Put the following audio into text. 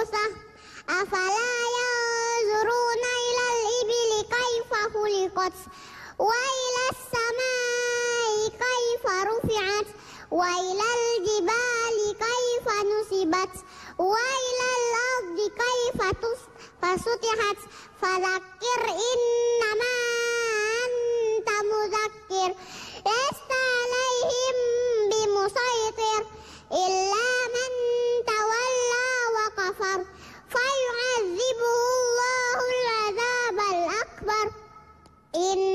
موسى أفلا ينظرون إلى الإبل كيف خلقت وإلى السماء كيف رفعت وإلى الجبال كيف نسبت وإلى الأرض كيف فسطحت فذكر إنما أنت مذكر لست عليهم بمسيطر إلا in